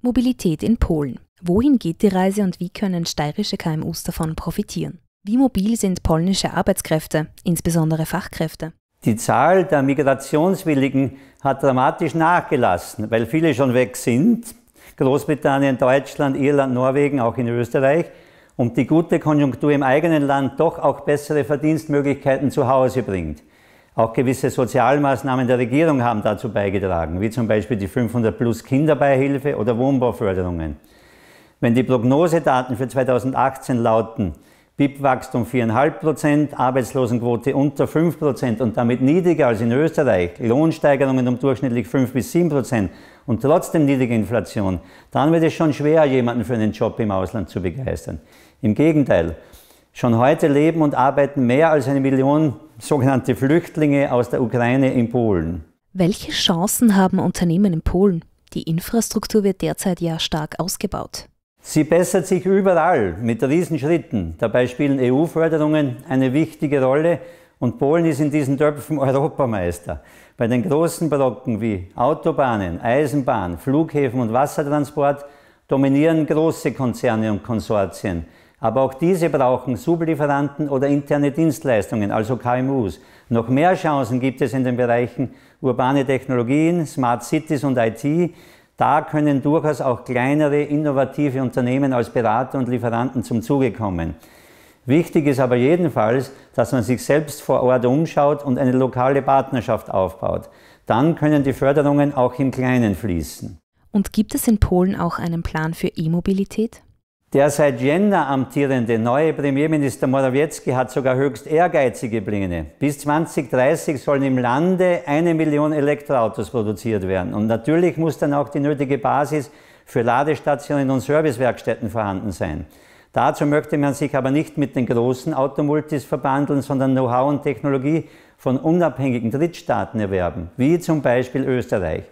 Mobilität in Polen. Wohin geht die Reise und wie können steirische KMUs davon profitieren? Wie mobil sind polnische Arbeitskräfte, insbesondere Fachkräfte? Die Zahl der Migrationswilligen hat dramatisch nachgelassen, weil viele schon weg sind. Großbritannien, Deutschland, Irland, Norwegen, auch in Österreich. Und die gute Konjunktur im eigenen Land doch auch bessere Verdienstmöglichkeiten zu Hause bringt. Auch gewisse Sozialmaßnahmen der Regierung haben dazu beigetragen, wie zum Beispiel die 500-plus-Kinderbeihilfe oder Wohnbauförderungen. Wenn die Prognosedaten für 2018 lauten, BIP-Wachstum 4,5%, Arbeitslosenquote unter 5% und damit niedriger als in Österreich, Lohnsteigerungen um durchschnittlich 5 bis 7% und trotzdem niedrige Inflation, dann wird es schon schwer, jemanden für einen Job im Ausland zu begeistern. Im Gegenteil, schon heute leben und arbeiten mehr als eine Million sogenannte Flüchtlinge aus der Ukraine in Polen. Welche Chancen haben Unternehmen in Polen? Die Infrastruktur wird derzeit ja stark ausgebaut. Sie bessert sich überall mit Riesenschritten. Dabei spielen EU-Förderungen eine wichtige Rolle und Polen ist in diesen Töpfen Europameister. Bei den großen Brocken wie Autobahnen, Eisenbahn, Flughäfen und Wassertransport dominieren große Konzerne und Konsortien. Aber auch diese brauchen Sublieferanten oder interne Dienstleistungen, also KMUs. Noch mehr Chancen gibt es in den Bereichen urbane Technologien, Smart Cities und IT. Da können durchaus auch kleinere, innovative Unternehmen als Berater und Lieferanten zum Zuge kommen. Wichtig ist aber jedenfalls, dass man sich selbst vor Ort umschaut und eine lokale Partnerschaft aufbaut. Dann können die Förderungen auch im Kleinen fließen. Und gibt es in Polen auch einen Plan für E-Mobilität? Der seit Jänner amtierende neue Premierminister Morawiecki hat sogar höchst ehrgeizige Pläne. Bis 2030 sollen im Lande eine Million Elektroautos produziert werden. Und natürlich muss dann auch die nötige Basis für Ladestationen und Servicewerkstätten vorhanden sein. Dazu möchte man sich aber nicht mit den großen Automultis verbandeln, sondern Know-how und Technologie von unabhängigen Drittstaaten erwerben, wie zum Beispiel Österreich.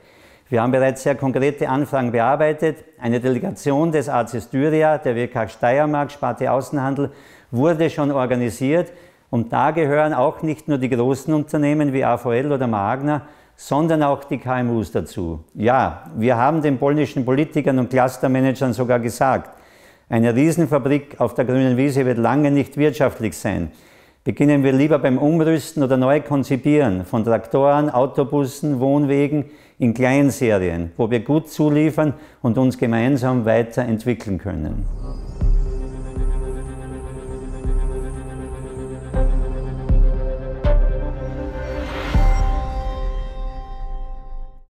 Wir haben bereits sehr konkrete Anfragen bearbeitet. Eine Delegation des Arztes Dyria, der WK Steiermark, Sparte Außenhandel, wurde schon organisiert. Und da gehören auch nicht nur die großen Unternehmen wie AVL oder Magna, sondern auch die KMUs dazu. Ja, wir haben den polnischen Politikern und Clustermanagern sogar gesagt, eine Riesenfabrik auf der grünen Wiese wird lange nicht wirtschaftlich sein. Beginnen wir lieber beim Umrüsten oder Neukonzipieren von Traktoren, Autobussen, Wohnwegen in Kleinserien, wo wir gut zuliefern und uns gemeinsam weiterentwickeln können.